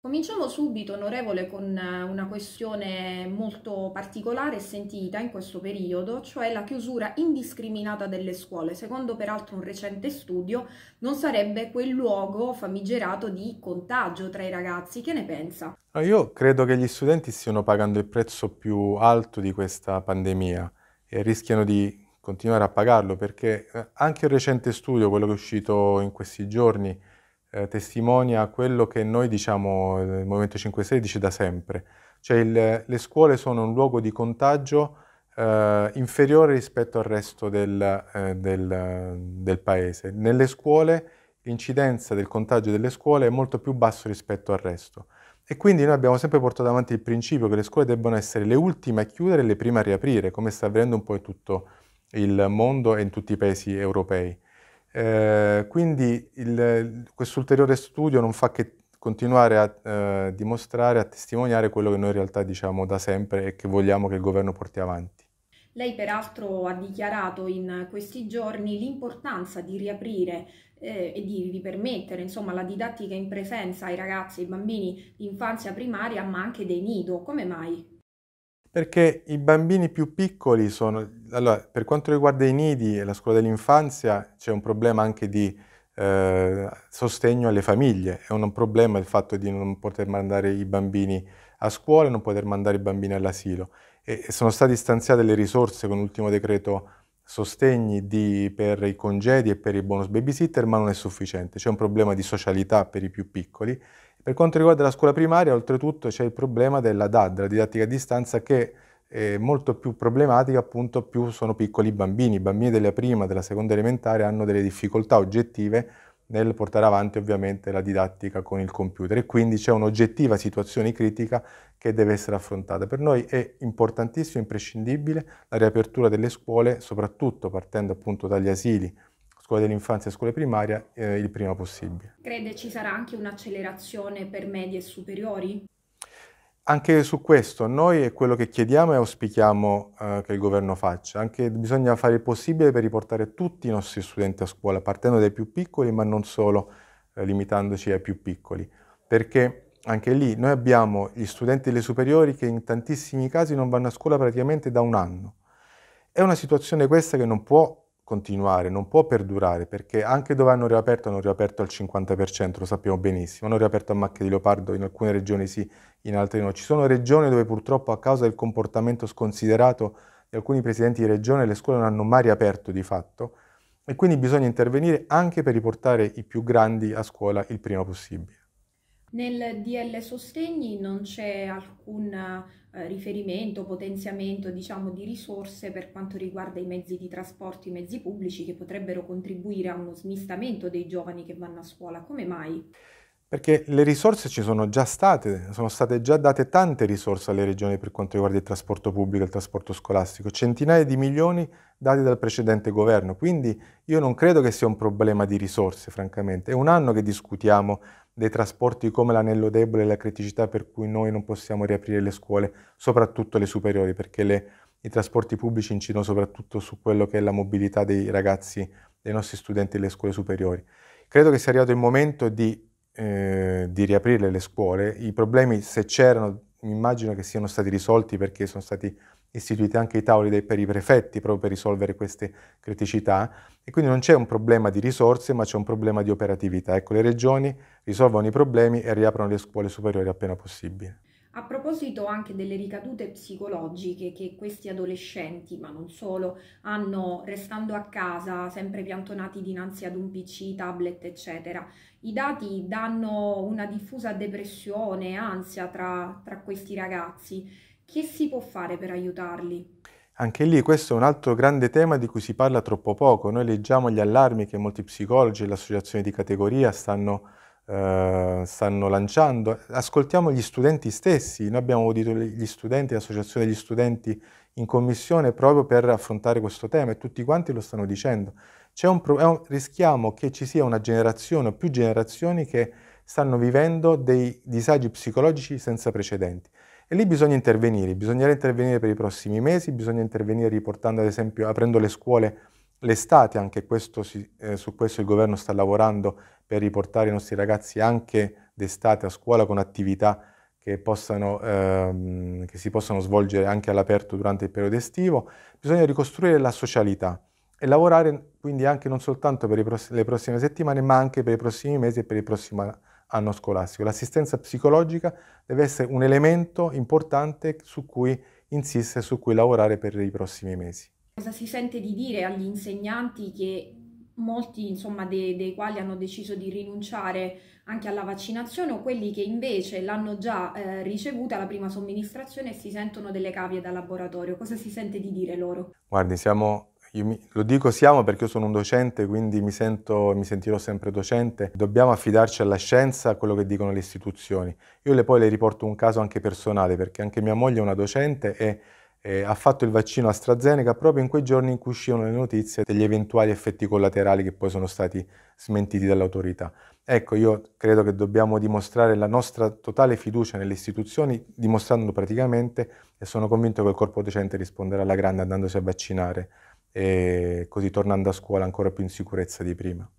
Cominciamo subito, onorevole, con eh, una questione molto particolare e sentita in questo periodo, cioè la chiusura indiscriminata delle scuole. Secondo peraltro un recente studio, non sarebbe quel luogo famigerato di contagio tra i ragazzi. Che ne pensa? Ah, io credo che gli studenti stiano pagando il prezzo più alto di questa pandemia e rischiano di continuare a pagarlo perché eh, anche un recente studio, quello che è uscito in questi giorni, eh, testimonia quello che noi diciamo, eh, il Movimento 5 Stelle dice da sempre, cioè il, le scuole sono un luogo di contagio eh, inferiore rispetto al resto del, eh, del, del paese. Nelle scuole l'incidenza del contagio delle scuole è molto più bassa rispetto al resto. E quindi noi abbiamo sempre portato avanti il principio che le scuole debbano essere le ultime a chiudere e le prime a riaprire, come sta avvenendo un po' in tutto il mondo e in tutti i paesi europei. Eh, quindi questo ulteriore studio non fa che continuare a eh, dimostrare, a testimoniare quello che noi in realtà diciamo da sempre e che vogliamo che il governo porti avanti. Lei peraltro ha dichiarato in questi giorni l'importanza di riaprire eh, e di, di permettere insomma, la didattica in presenza ai ragazzi e ai bambini di infanzia primaria ma anche dei nido. Come mai? Perché i bambini più piccoli sono... Allora, per quanto riguarda i nidi e la scuola dell'infanzia, c'è un problema anche di eh, sostegno alle famiglie. È un problema il fatto di non poter mandare i bambini a scuola, non poter mandare i bambini all'asilo. E sono state stanziate le risorse con l'ultimo decreto sostegni di, per i congedi e per i bonus babysitter, ma non è sufficiente. C'è un problema di socialità per i più piccoli per quanto riguarda la scuola primaria, oltretutto c'è il problema della DAD, la didattica a distanza, che è molto più problematica appunto più sono piccoli i bambini. I bambini della prima, della seconda elementare hanno delle difficoltà oggettive nel portare avanti ovviamente la didattica con il computer e quindi c'è un'oggettiva situazione critica che deve essere affrontata. Per noi è importantissimo, imprescindibile la riapertura delle scuole, soprattutto partendo appunto dagli asili scuola dell'infanzia e scuola primaria eh, il prima possibile. Crede ci sarà anche un'accelerazione per medie e superiori? Anche su questo noi quello che chiediamo e auspichiamo eh, che il governo faccia, anche bisogna fare il possibile per riportare tutti i nostri studenti a scuola, partendo dai più piccoli ma non solo eh, limitandoci ai più piccoli, perché anche lì noi abbiamo gli studenti delle superiori che in tantissimi casi non vanno a scuola praticamente da un anno. È una situazione questa che non può continuare, non può perdurare, perché anche dove hanno riaperto, hanno riaperto al 50%, lo sappiamo benissimo, hanno riaperto a macchia di leopardo, in alcune regioni sì, in altre no. Ci sono regioni dove purtroppo a causa del comportamento sconsiderato di alcuni presidenti di regione le scuole non hanno mai riaperto di fatto e quindi bisogna intervenire anche per riportare i più grandi a scuola il prima possibile. Nel DL Sostegni non c'è alcun eh, riferimento, potenziamento diciamo, di risorse per quanto riguarda i mezzi di trasporto, i mezzi pubblici che potrebbero contribuire a uno smistamento dei giovani che vanno a scuola. Come mai? Perché le risorse ci sono già state, sono state già date tante risorse alle regioni per quanto riguarda il trasporto pubblico e il trasporto scolastico, centinaia di milioni dati dal precedente governo, quindi io non credo che sia un problema di risorse, francamente. È un anno che discutiamo dei trasporti come l'anello debole e la criticità per cui noi non possiamo riaprire le scuole, soprattutto le superiori, perché le, i trasporti pubblici incidono soprattutto su quello che è la mobilità dei ragazzi, dei nostri studenti delle scuole superiori. Credo che sia arrivato il momento di eh, di riaprire le scuole, i problemi se c'erano mi immagino che siano stati risolti perché sono stati istituiti anche i tavoli dei, per i prefetti proprio per risolvere queste criticità e quindi non c'è un problema di risorse ma c'è un problema di operatività. Ecco, le regioni risolvono i problemi e riaprono le scuole superiori appena possibile. A proposito anche delle ricadute psicologiche che questi adolescenti, ma non solo, hanno restando a casa, sempre piantonati dinanzi ad un PC, tablet, eccetera, i dati danno una diffusa depressione, ansia tra, tra questi ragazzi. Che si può fare per aiutarli? Anche lì questo è un altro grande tema di cui si parla troppo poco. Noi leggiamo gli allarmi che molti psicologi e le associazioni di categoria stanno eh, stanno lanciando. Ascoltiamo gli studenti stessi, noi abbiamo audito gli studenti, l'associazione degli studenti in commissione proprio per affrontare questo tema e tutti quanti lo stanno dicendo. Un, un, rischiamo che ci sia una generazione o più generazioni che stanno vivendo dei disagi psicologici senza precedenti. E lì bisogna intervenire, bisognerà intervenire per i prossimi mesi, bisogna intervenire riportando ad esempio, aprendo le scuole l'estate, anche questo si, eh, su questo il governo sta lavorando per riportare i nostri ragazzi anche d'estate a scuola con attività che, possano, ehm, che si possano svolgere anche all'aperto durante il periodo estivo. Bisogna ricostruire la socialità e lavorare quindi anche non soltanto per pross- le prossime settimane, ma anche per i prossimi mesi e per il prossimo anno scolastico. L'assistenza psicologica deve essere un elemento importante su cui insistere e su cui lavorare per i prossimi mesi cosa si sente di dire agli insegnanti che molti insomma dei, dei quali hanno deciso di rinunciare anche alla vaccinazione o quelli che invece l'hanno già eh, ricevuta la prima somministrazione e si sentono delle cavie da laboratorio. Cosa si sente di dire loro? Guardi, siamo, mi, lo dico siamo perché io sono un docente, quindi mi, sento, mi sentirò sempre docente. Dobbiamo affidarci alla scienza, a quello che dicono le istituzioni. Io le, poi le riporto un caso anche personale perché anche mia moglie è una docente e eh, ha fatto il vaccino AstraZeneca proprio in quei giorni in cui uscivano le notizie degli eventuali effetti collaterali che poi sono stati smentiti dall'autorità. Ecco, io credo che dobbiamo dimostrare la nostra totale fiducia nelle istituzioni, dimostrandolo praticamente, e sono convinto che il corpo docente risponderà alla grande andandosi a vaccinare e così tornando a scuola ancora più in sicurezza di prima.